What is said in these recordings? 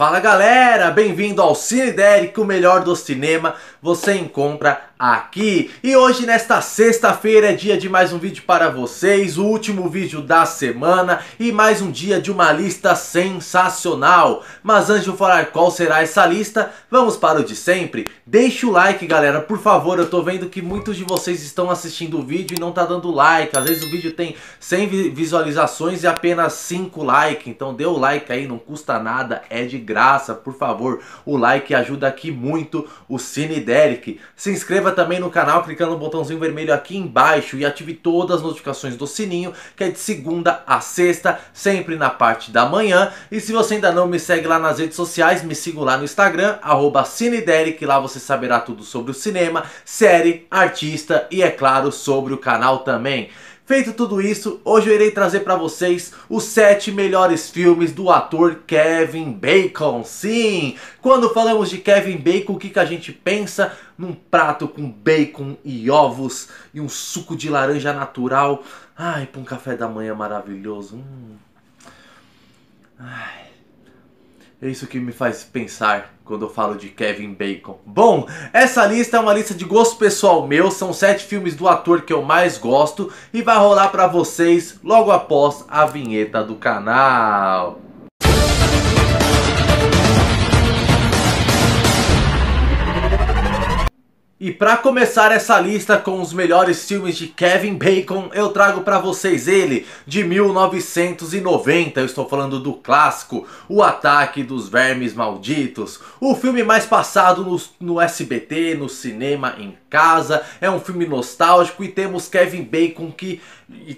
Fala galera, bem-vindo ao Cine Derek, o melhor do cinema você encontra aqui. E hoje, nesta sexta-feira, é dia de mais um vídeo para vocês, o último vídeo da semana e mais um dia de uma lista sensacional. Mas antes de eu falar qual será essa lista, vamos para o de sempre. Deixa o like, galera, por favor. Eu tô vendo que muitos de vocês estão assistindo o vídeo e não tá dando like. Às vezes o vídeo tem 100 visualizações e apenas 5 likes. Então dê o like aí, não custa nada, é de graça. Por favor, o like ajuda aqui muito o Cine Derek. Se inscreva inscreva também no canal clicando no botãozinho vermelho aqui embaixo e ative todas as notificações do sininho, que é de segunda a sexta, sempre na parte da manhã. E se você ainda não me segue lá nas redes sociais, me siga lá no Instagram, arroba que lá você saberá tudo sobre o cinema, série, artista e, é claro, sobre o canal também. Feito tudo isso, hoje eu irei trazer para vocês os 7 melhores filmes do ator Kevin Bacon. Sim, quando falamos de Kevin Bacon, o que, que a gente pensa? Num prato com bacon e ovos e um suco de laranja natural. Ai, para um café da manhã maravilhoso. Hum. Ai. É isso que me faz pensar quando eu falo de Kevin Bacon. Bom, essa lista é uma lista de gosto pessoal meu, são sete filmes do ator que eu mais gosto e vai rolar para vocês logo após a vinheta do canal. E para começar essa lista com os melhores filmes de Kevin Bacon, eu trago para vocês ele, de 1990, eu estou falando do clássico O Ataque dos Vermes Malditos. O filme mais passado no, no SBT, no cinema em casa, é um filme nostálgico e temos Kevin Bacon que,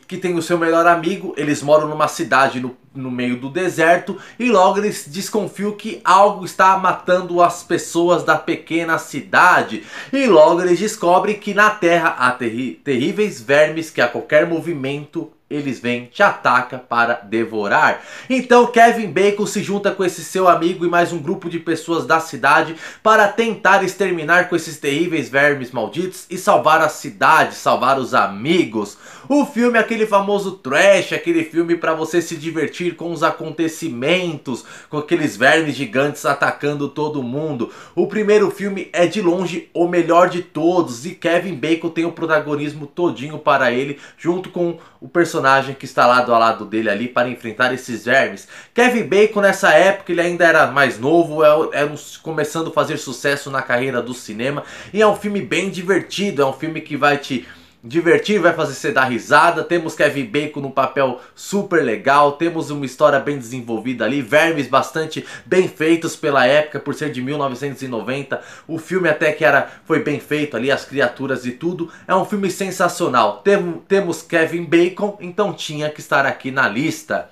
que tem o seu melhor amigo, eles moram numa cidade no no meio do deserto e logo eles desconfiam que algo está matando as pessoas da pequena cidade e logo eles descobrem que na terra há terri terríveis vermes que a qualquer movimento eles vêm, te ataca para devorar. Então Kevin Bacon se junta com esse seu amigo e mais um grupo de pessoas da cidade para tentar exterminar com esses terríveis vermes malditos e salvar a cidade, salvar os amigos. O filme é aquele famoso trash, aquele filme para você se divertir com os acontecimentos, com aqueles vermes gigantes atacando todo mundo. O primeiro filme é de longe o melhor de todos e Kevin Bacon tem o protagonismo todinho para ele, junto com o personagem personagem que está lado a lado dele ali para enfrentar esses vermes. Kevin Bacon, nessa época, ele ainda era mais novo, era é é começando a fazer sucesso na carreira do cinema. E é um filme bem divertido, é um filme que vai te divertir, vai fazer você dar risada. Temos Kevin Bacon num papel super legal, temos uma história bem desenvolvida ali, vermes bastante bem feitos pela época, por ser de 1990. O filme até que era foi bem feito ali, as criaturas e tudo. É um filme sensacional. Tem, temos Kevin Bacon, então tinha que estar aqui na lista.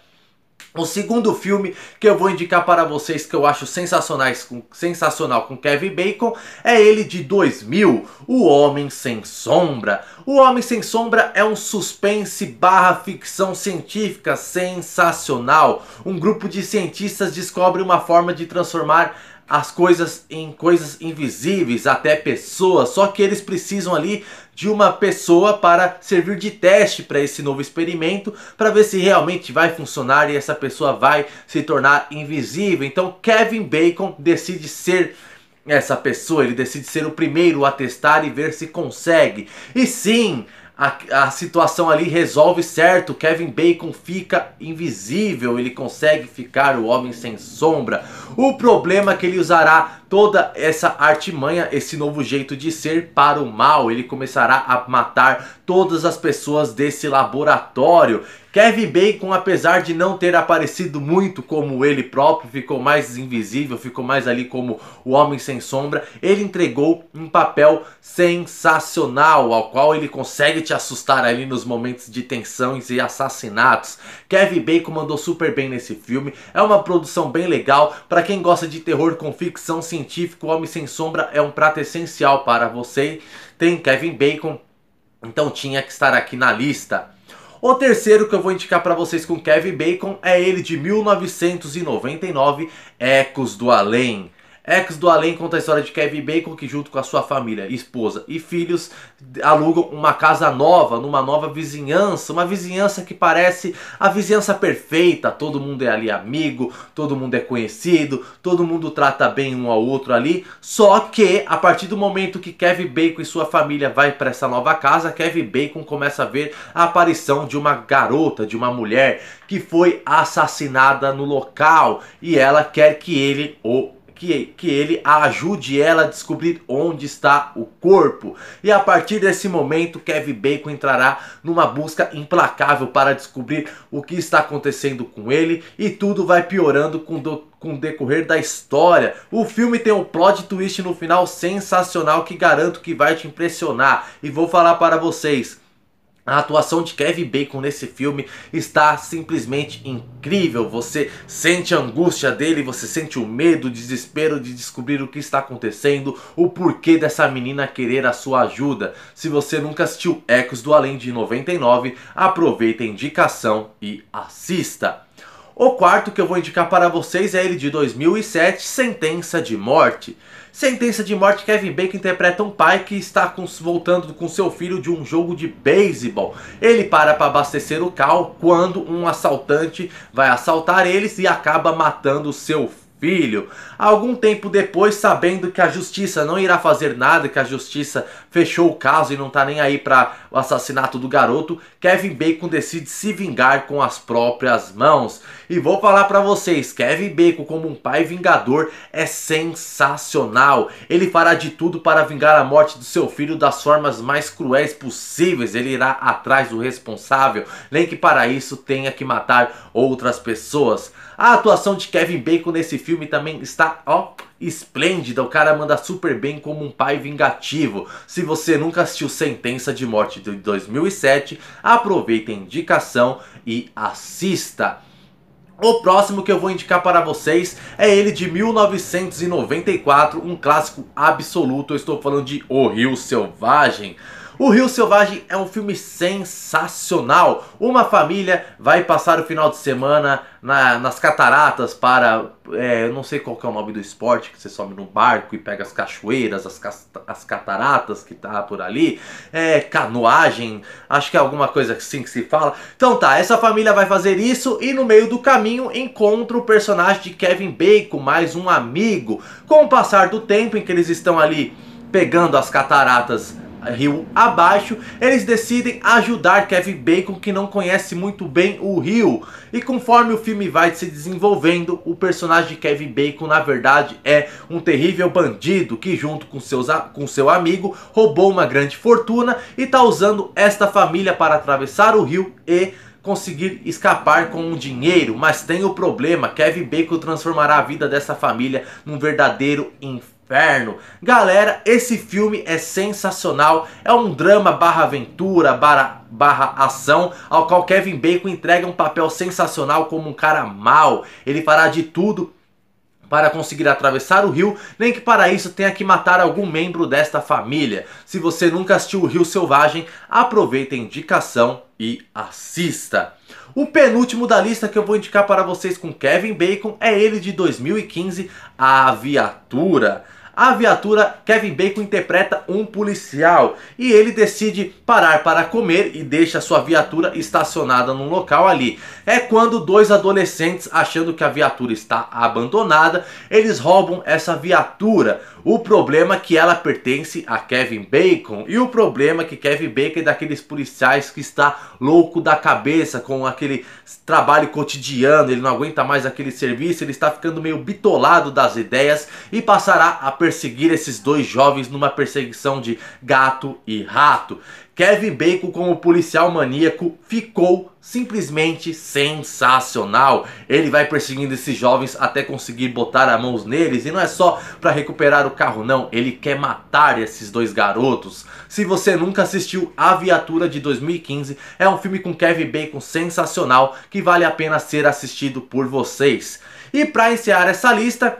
O segundo filme que eu vou indicar para vocês que eu acho sensacionais, com, sensacional com Kevin Bacon é ele de 2000, O Homem Sem Sombra. O Homem Sem Sombra é um suspense barra ficção científica sensacional. Um grupo de cientistas descobre uma forma de transformar as coisas em coisas invisíveis, até pessoas, só que eles precisam ali de uma pessoa para servir de teste para esse novo experimento, para ver se realmente vai funcionar e essa pessoa vai se tornar invisível. Então Kevin Bacon decide ser essa pessoa, ele decide ser o primeiro a testar e ver se consegue. E sim, a, a situação ali resolve certo. Kevin Bacon fica invisível, ele consegue ficar o homem sem sombra. O problema é que ele usará toda essa artimanha, esse novo jeito de ser para o mal. Ele começará a matar todas as pessoas desse laboratório. Kevin Bacon, apesar de não ter aparecido muito como ele próprio, ficou mais invisível, ficou mais ali como o Homem Sem Sombra, ele entregou um papel sensacional, ao qual ele consegue te assustar ali nos momentos de tensões e assassinatos. Kevin Bacon mandou super bem nesse filme, é uma produção bem legal, para quem gosta de terror com ficção científica, o Homem Sem Sombra é um prato essencial para você. Tem Kevin Bacon, então tinha que estar aqui na lista. O terceiro que eu vou indicar para vocês com Kevin Bacon é ele de 1999, Ecos do Além. Ex do Além conta a história de Kevin Bacon, que junto com a sua família, esposa e filhos, alugam uma casa nova, numa nova vizinhança, uma vizinhança que parece a vizinhança perfeita, todo mundo é ali amigo, todo mundo é conhecido, todo mundo trata bem um ao outro ali, só que a partir do momento que Kevin Bacon e sua família vai para essa nova casa, Kevin Bacon começa a ver a aparição de uma garota, de uma mulher que foi assassinada no local e ela quer que ele o que, que ele ajude ela a descobrir onde está o corpo. E a partir desse momento, Kevin Bacon entrará numa busca implacável para descobrir o que está acontecendo com ele e tudo vai piorando com, do, com o decorrer da história. O filme tem um plot twist no final sensacional que garanto que vai te impressionar. E vou falar para vocês a atuação de Kevin Bacon nesse filme está simplesmente incrível. Você sente a angústia dele, você sente o medo, o desespero de descobrir o que está acontecendo, o porquê dessa menina querer a sua ajuda. Se você nunca assistiu Ecos do Além de 99, aproveita a indicação e assista. O quarto que eu vou indicar para vocês é ele de 2007, Sentença de Morte. Sentença de morte, Kevin Bacon interpreta um pai que está com, voltando com seu filho de um jogo de beisebol. Ele para para abastecer o carro quando um assaltante vai assaltar eles e acaba matando seu filho filho. Algum tempo depois, sabendo que a justiça não irá fazer nada, que a justiça fechou o caso e não tá nem aí para o assassinato do garoto, Kevin Bacon decide se vingar com as próprias mãos. E vou falar para vocês, Kevin Bacon como um pai vingador é sensacional. Ele fará de tudo para vingar a morte do seu filho das formas mais cruéis possíveis. Ele irá atrás do responsável, nem que para isso tenha que matar outras pessoas. A atuação de Kevin Bacon nesse filme também está, ó, esplêndida. O cara manda super bem como um pai vingativo. Se você nunca assistiu Sentença de Morte de 2007, aproveita a indicação e assista. O próximo que eu vou indicar para vocês é ele de 1994, um clássico absoluto. Eu estou falando de O Rio Selvagem. O Rio Selvagem é um filme sensacional. Uma família vai passar o final de semana na, nas cataratas para. É, eu não sei qual é o nome do esporte, que você sobe no barco e pega as cachoeiras, as, as cataratas que tá por ali. É, canoagem, acho que é alguma coisa assim que se fala. Então tá, essa família vai fazer isso e no meio do caminho encontra o personagem de Kevin Bacon, mais um amigo. Com o passar do tempo em que eles estão ali pegando as cataratas rio abaixo, eles decidem ajudar Kevin Bacon, que não conhece muito bem o rio. E conforme o filme vai se desenvolvendo, o personagem de Kevin Bacon, na verdade, é um terrível bandido que, junto com, seus, com seu amigo, roubou uma grande fortuna e está usando esta família para atravessar o rio e conseguir escapar com o dinheiro, mas tem o problema, Kevin Bacon transformará a vida dessa família num verdadeiro inferno inferno. Galera, esse filme é sensacional. É um drama barra aventura, barra, barra ação, ao qual Kevin Bacon entrega um papel sensacional como um cara mau. Ele fará de tudo para conseguir atravessar o rio, nem que para isso tenha que matar algum membro desta família. Se você nunca assistiu o Rio Selvagem, aproveita a indicação e assista. O penúltimo da lista que eu vou indicar para vocês com Kevin Bacon é ele de 2015, A Viatura a viatura, Kevin Bacon interpreta um policial e ele decide parar para comer e deixa sua viatura estacionada num local ali. É quando dois adolescentes, achando que a viatura está abandonada, eles roubam essa viatura. O problema é que ela pertence a Kevin Bacon e o problema é que Kevin Bacon é daqueles policiais que está louco da cabeça com aquele trabalho cotidiano, ele não aguenta mais aquele serviço, ele está ficando meio bitolado das ideias e passará a perceber perseguir esses dois jovens numa perseguição de gato e rato. Kevin Bacon como policial maníaco ficou simplesmente sensacional. Ele vai perseguindo esses jovens até conseguir botar a mão neles e não é só para recuperar o carro não, ele quer matar esses dois garotos. Se você nunca assistiu A Viatura de 2015, é um filme com Kevin Bacon sensacional que vale a pena ser assistido por vocês. E para encerrar essa lista,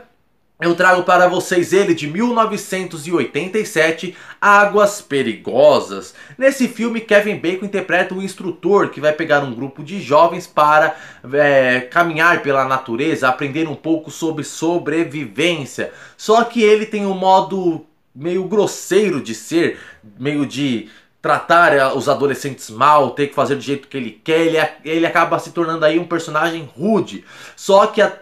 eu trago para vocês ele de 1987, Águas Perigosas. Nesse filme, Kevin Bacon interpreta um instrutor que vai pegar um grupo de jovens para é, caminhar pela natureza, aprender um pouco sobre sobrevivência. Só que ele tem um modo meio grosseiro de ser, meio de tratar é, os adolescentes mal, ter que fazer do jeito que ele quer, ele, ele acaba se tornando aí um personagem rude. Só que a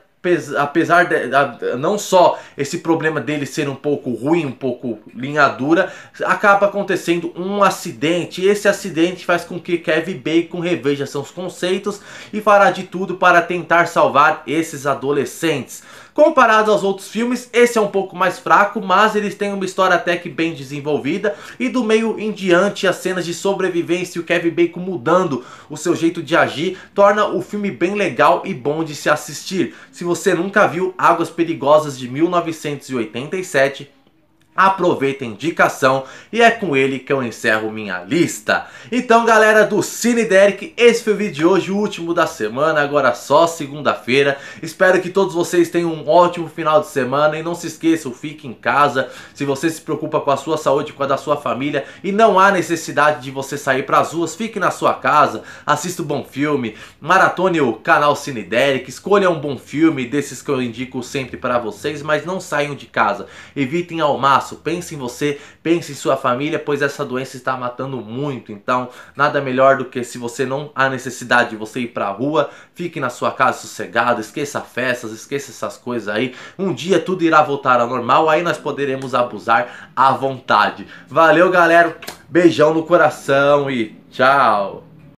apesar de a, não só esse problema dele ser um pouco ruim, um pouco linha dura, acaba acontecendo um acidente. Esse acidente faz com que Kevin Bacon reveja seus conceitos e fará de tudo para tentar salvar esses adolescentes. Comparado aos outros filmes, esse é um pouco mais fraco, mas eles têm uma história até que bem desenvolvida. E do meio em diante, as cenas de sobrevivência e o Kevin Bacon mudando o seu jeito de agir, torna o filme bem legal e bom de se assistir. Se você nunca viu Águas Perigosas de 1987, aproveita a indicação e é com ele que eu encerro minha lista. Então galera do Cine Derek, esse foi o vídeo de hoje, o último da semana, agora só segunda-feira. Espero que todos vocês tenham um ótimo final de semana e não se esqueçam, fique em casa. Se você se preocupa com a sua saúde, com a da sua família e não há necessidade de você sair para as ruas, fique na sua casa, assista um bom filme, maratone o canal Cine Derek, escolha um bom filme desses que eu indico sempre para vocês, mas não saiam de casa, evitem ao máximo Pense em você, pense em sua família, pois essa doença está matando muito. Então, nada melhor do que se você não há necessidade de você ir para a rua, fique na sua casa sossegado, esqueça festas, esqueça essas coisas aí. Um dia tudo irá voltar ao normal, aí nós poderemos abusar à vontade. Valeu, galera. Beijão no coração e tchau.